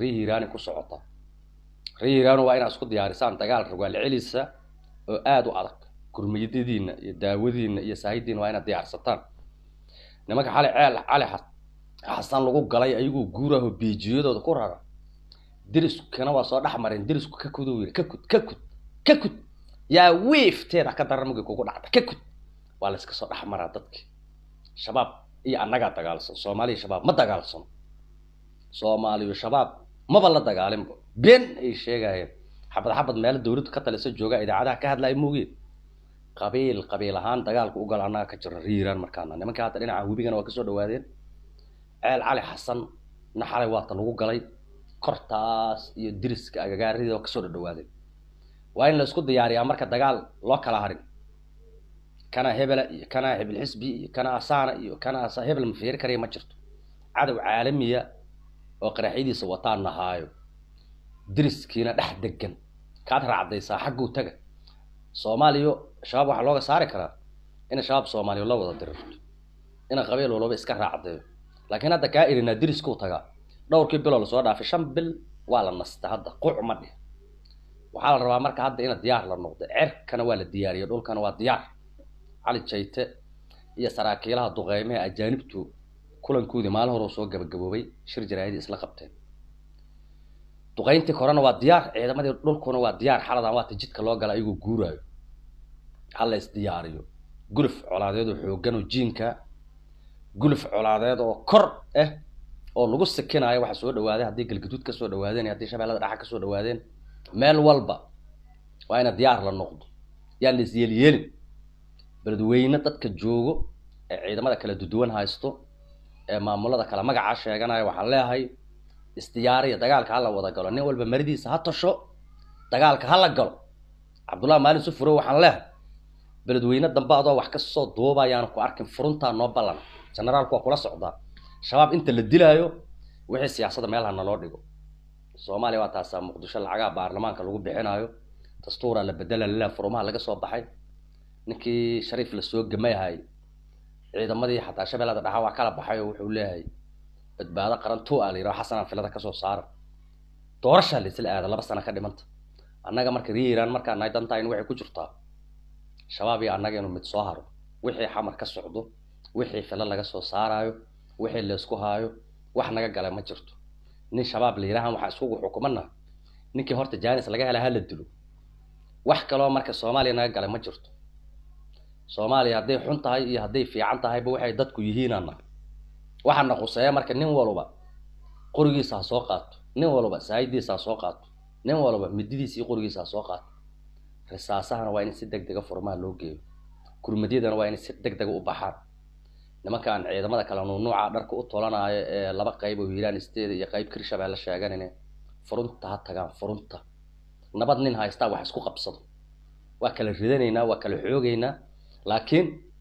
reer hiirani ku socota reer hiirani waa inaad isku diyaarisaan dagaal rogaal celisa oo aada u adag gurmiyadidiina iyo daawadiina iyo saahidiina waa inaad diyaarsataan nimanka xali ceel cali xasan lagu galay ayagoo guuraho beejiyadooda ku rara deriskana waa soo dhex mareen derisku ka kudu yiri ka kud ka yaa wiifteeda ka daran mugii kugu dhacda ka waa layska soo dhex maraa dadki shabaab iyo annagaa dagaalsan soomaaliya shabaab ma dagaalsano soomaaliyo shabaab maba la dagaalinba been ay sheegaayeen xabad xabad meelo dawladdu ka talisa jooga idaacadaha ka hadlaya mooge qabiil qabiil ahaan dagaalku ugal annaga ka jira riiraan markaana nimanka hadda dhinaca webigana waa kasoo dhawaadeen ceel cali xasan naxalay waata lagu galay kortaas iyo diriska agagaarida waa kasoo dhadhawaadeen waa in la isku diyaariyaa marka dagaal loo kala harin kana hebela iyo kana hebil xisbi iyo kana asaana iyo kana hebel ma fiiri karaya ma jirto cadow caalamiya oo qaraxyadiisa wataa nahaayo diriskiina dhex degan kaad raacdaysaa xagguu taga soomaaliyo shabaab waxaa looga saari karaa ina shabaab soomaaliya la wada dirirto ina qabeel walaba iska raacdayo laakiin hadda kaa irinaa diriskuu tagaa dhowrkii bilo lasoo dhaafay shan bil waa la nastay hadda quc ma dheh waxaa la rabaa marka hadda ina diyaar la noqdo cerkana waa la diyaariya dhulkana waa diyaar cali jayte iyo saraakiilaha duqeymehe ajaanibtu kulankoodii maalin hore soo gabagaboobay shir jaraa'id isla qabteen duqayntii korena waa diyaar ciidamadii dhulkuna waa diyaar xaladan waata jidka loo gala ayagoo guuraayo hal la isdiyaariyo guluf colaadeed oo xooggan oo jiinka guluf colaadeed oo kor ah oo lagu sikinayo waxa soo dhawaaday haddii galgaduud kasoo dhawaadeen iyo haddii shabeellada dhaxa kasoo dhawaadeen meel walba waa ina diyaar la noqdo yaan la isyeelyeelin beledweyne dadka joogo ee ciidamada kala duduwan haysto maamulada kale magacaa sheeganaya waxaan leeahay isdiyaariya dagaalka hala wada galo nin walba maridiisa ha tasho dagaalka hala galo cabdullahi maalin si furo waxaan leehay beledweyne dambe adoo wax kasoo duubayaan ku arkin furuntaa noo ballan generaalku waa kula socdaa shabaab inta la dilaayo wixii siyaasadda meelha naloo dhigo soomaaliya waa taasaa muqdisho lacagaha ah, baarlamaanka lagu bixinaayo dastuuraa la bedela lilaa furumaha laga soo baxay ninkii shariif lasoo gamayahay ciidamadii xataa shabeellada dhaxaa waa kala baxay oo wuxuu leeyahay badbaado qaran tu al ah, la yidhaha xasanaa filada kasoo saara doorashaa laisla aada laba sana ka dhimanta annaga marka rie iiraan markaa nahay dantayn waxay ku jirtaa shabaab iyo annaga inu mid soo haro wixii xamar ka socdo wixii filo laga soo saaraayo wixii laysku haayo wax naga gala ma jirto nin shabaab la yidhahan waxaa iskugu xukumanaha ninkii horta janis laga helaa ha la dilo wax kaloo marka soomaaliya naga gala ma jirto soomaaliya hadday xun tahay iyo hadday fiican tahayba waxay dadku yihiinana waxaana quseeya marka nin walba qorigiisa ha soo qaato nin walba saayidiisa ha soo qaato nin walba mididiisa iyo qorigiisa ha soo qaato risaasahana waa in si deg dega ah furmaha loo geeyo kurmadyadana waa inay si deg dega u baxaan nimankaan ciidamada kale nuunuuca dharka u tolanayo ee laba qayb oo hiiraan steeda iyo qayb kirshabelle sheeganine furunta ha tagaan furunta nabad nin haystaa wax isku qabsado waa kala ridanaynaa waa kala xoogaynaa laakiin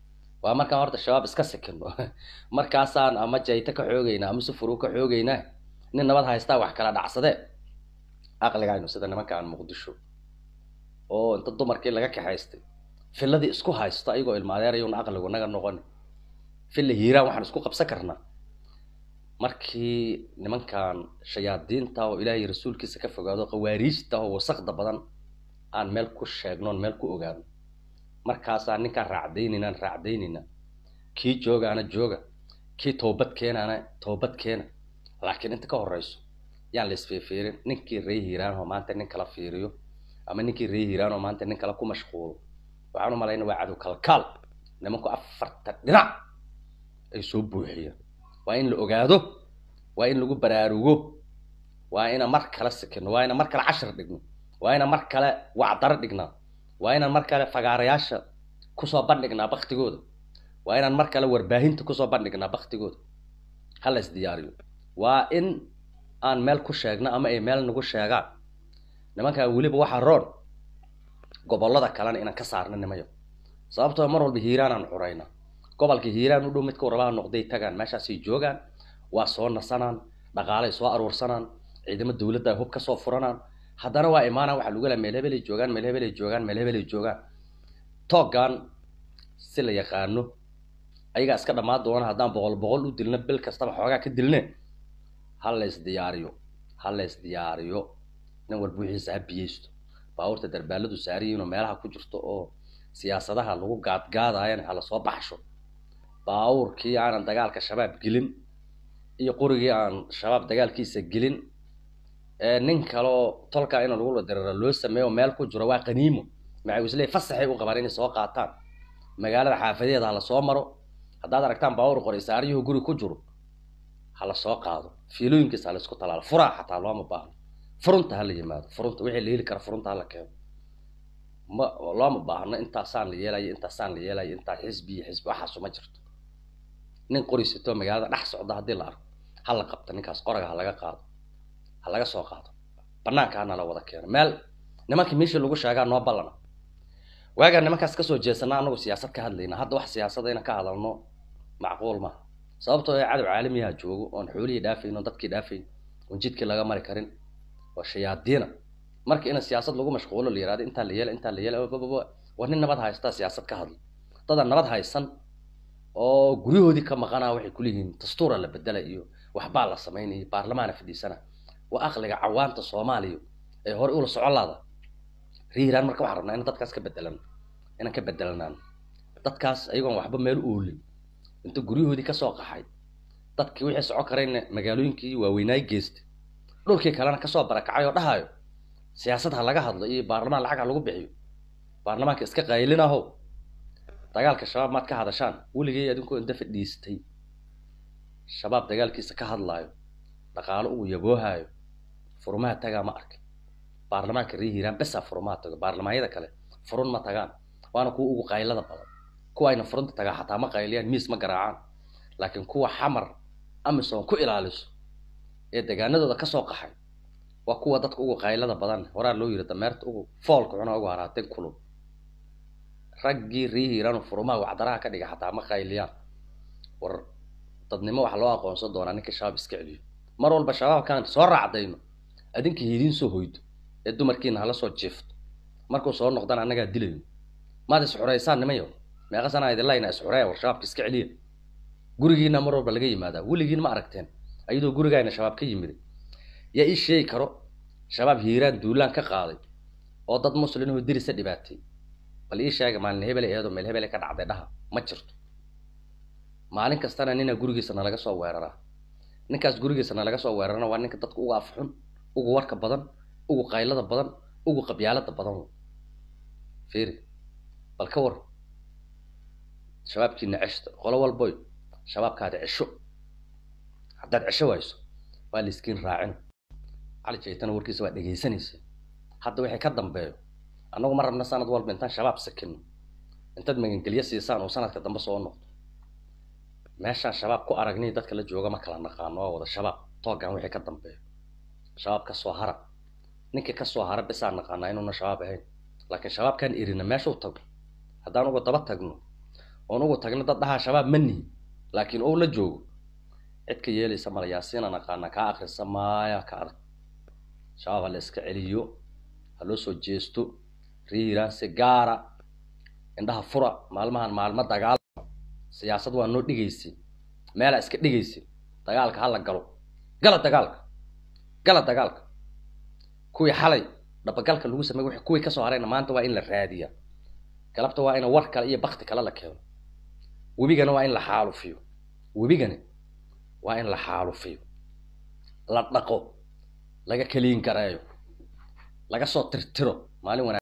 waa markaan horta shabaab iska sikino markaasaan ama jayto ka xoogaynaa ama sufuru ka xoogaynaa nin nabad haystaa wax kala dhacsade aqligaynu sida nimankaan muqdisho oo inta dumarkii laga kaxaystay filladii isku haysto ayagoo ilmaadeerayun aqligu naga noqon filla hiiraan waxaan isku qabsan karnaa markii nimankan shayaadiinta oo ilaahay rasuulkiisa ka fogaado qawaariijta oo wasaqda badan aan meel ku sheegnoon meel ku ogaano markaasaa ninkaan raacdaynaynaan raacdaynaynaa kii joogaana jooga kii toobad keenaana toobad keena laakiin inta ka horeyso yaan la isfiirfiirin ninkii ree hiiraanoo maanta nin kala fiiriyo ama ninkii ree hiiraanoo maanta nin kala ku mashquulo waxaan umalayna waa cadow kalkaal nimanku afarta dhinac ay soo buuxiyeen waa in la ogaado waa in lagu baraarugo waa ina mar kale sikino waa ina mar kale cashar dhigno waa ina mar kale wacdaro dhignaa waa inaan mar kale fagaarayaasha kusoo bandhignaa baktigooda waa inaan mar kale warbaahinta kusoo bandhignaa baktigooda ha la isdiyaariyo waa in aan meel ku sheegno ama ay meel nagu sheegaan nimankaan weliba waxaa roon gobollada kalena inaan ka saarna nimayo sababtoo ah mar walba hiiraanaan xurayna gobolka hiiraan u dhow midka warabaha noqday tagaan meeshaasay joogaan waa soo nasanaan dhaqaalay soo aruursanaan ciidamo dawladda ay hub ka soo furanaan haddana waa imaana waxaa lagula meel hebelay joogaan meel hebelay joogaan meel hebelay joogaan tooggan si la yaqaano ayagaa iska dhammaan doona haddaan boqol boqol u dilna bil kastaba xoogaa ka dilne ha lays diyaariyo ha lays diyaariyo nin walba wixiisa ha biyeysto baabuurta darbaaladu saariyiinoo meelaha ku jirto oo siyaasadaha lagu gaadgaadaayana ha lasoo baxsho baabuurkii aanan dagaalka shabaab gelin iyo qurigii aan shabaab dagaalkiisa gelin nin kaloo tolkaa in lagula diriro loo sameeyo meel ku jiro waa qaniimo macawisley fasaxay u qabaan inay soo qaataan magaalada xaafadeeda hala soo maro haddaad aragtaan baawar qoray saaryuhu guri ku jiro hala soo qaado fiilooyinkiisa halaisku talaalo furaa xataa looma baahno furunta hala yimaado furunta wixii la heli kara furunta hala keeno ma looma baahno intaasaan la yeelayo intaasaan la yeelayo intaa xisbi iyo xisbi waxaasu ma jirto nin qorisato magaalada dhex socda haddii la arko hala qabta ninkaas qoraga ha laga qaado ha laga soo qaado banaanka hana la wada keeno meel nimanka meeshii lagu sheegaa noo ballana waagaan nimankaas kasoo jeesanaa anagu siyaasad ka hadlayna hadda wax siyaasada inaan ka hadalno macquul maaha sababtoo ee ah cadow caalamiyaha joogo oon xoolihii dhaafayn dadkii dhaafayn oon jidkii laga mari karin oo shayaadiina marka ina siyaasad lagu mashquulo la yihahdo intaa la yeela intaa la yeela war nin nabad haystaa siyaasad ka hadla dadaa nabad haysan oo guryahoodii ka maqanaa waxay kuleeyihiin dastuura la bedela iyo waxbaa la samaynaya baarlamaana fadhiisana waa aqliga cawaamta soomaaliya ee hore ula laada riiraan marka waxaan rabnaa in dadkaas ka bedelan inaan ka bedelanaan dadkaas ayagoon waxba meelo oolin inta guryahoodii kasoo qaxay dadkii wixii socon karayna magaalooyinkii waaweynaay geesta dhulkii kalena kasoo barakacay oo dhahaayo siyaasad ha laga hadlo iyo baarlamaan lacag ha lagu bixiyo baarlamaanka iska qaylin aho dagaalka shabaab maad ka hadashaan weligay adinkoo inta fadhiistay shabaab dagaalkiisa ka hadlaayo dhaqaalo ugu yaboohaayo furmaha tagaa ma arkay baarlamaanka reer hiiraan besaa furmaha tago baarlamaanyada kale furun ma tagaan waana kuwa ugu qaylada badan kuwa ayna furunta tagaa xataa ma qayliyaan miis ma garaacaan laakiin kuwa xamar amisom ku ilaaliso ee degaanadooda kasoo qaxay waa kuwa dadka ugu qaylada badan horaa loo yiri dameerta ugu foolka cunaa ugu haraateen kulub raggii reer hiiraanu furmaha wacdaraha ka dhiga xataa ma qayliyaan war dadnimo waxa loo aqoonsan doonaa ninka shabaab iska celiyo mar walba shabaabkaan soo raacdayno adinka hidiin soo hoydo ee dumarkiina hala soo jiifto markuu soo noqdana annagaa dilayno maad isxoreysaan nimayo meeqa sanaa idilayna isxoreeya warshabaabka iska celiya gurigiina mar walba laga yimaadaa weligiin ma aragteen ayadoo gurigaana shabaab ka yimiday yaa ii sheegi karo shabaab hiiraan duulaan ka qaaday oo dad muslimahoo dirisa dhibaatay bal ii sheega maalin hebelay eedoo meel hebelay ka dhacday dhaha ma jirto maalin kastana ninaa gurigiisa nalaga soo weeraraa ninkaas gurigiisa nalaga soo weerarana waa ninka dadka uga afxun ugu warka badan ugu qaylada badan ugu qabyaalada badan firi bal ka war shabaabkiina ceshta qolo walboy shabaabkaada cesho haddaad cesho wayso waa laiskiin raacin cali jaytana warkiisa waa dhegaysanaysa hadda waxay ka dambeeyo annagu ma rabna sanad walba intaan shabaab sakino intaad magangelyo siisaan oo sanadka dambe soo noqdo meeshaan shabaab ku aragnay dadka la jooga ma kala naqaano waa wada shabaab toogan wixii ka dambeeyo shabaab kasoo hara ninka kasoo hara besaan naqaanaa inuuna shabaab ahayn laakiin shabaabkaan erina meeshuu tagno haddaan ugu daba tagno oon ugu tagno dad dhahaa shabaab ma nihi laakiin ou la joogo cidka yeelaysa mala yaasiina naqaanaa kaa akrisa maaya ka adag shabaab ha la iska celiyo ha loo soo jeesto riira si gaara indhaha fura maalmahan maalmo dagaal siyaasad waa noo dhigaysay meela iska dhigaysay dagaalka hala galo gala dagaalka gala dagaalka kuwii xalay dhabagalka lagu samey w kuwii kasoo harayna maanta waa in la raadiya galabta waa in war kale iyo bakti kale la keeno webigana waa in la xaalufiyo webigani waa in la xaalufiyo la dhaqo laga keliin gareeyo laga soo tirtiro maalin wanaa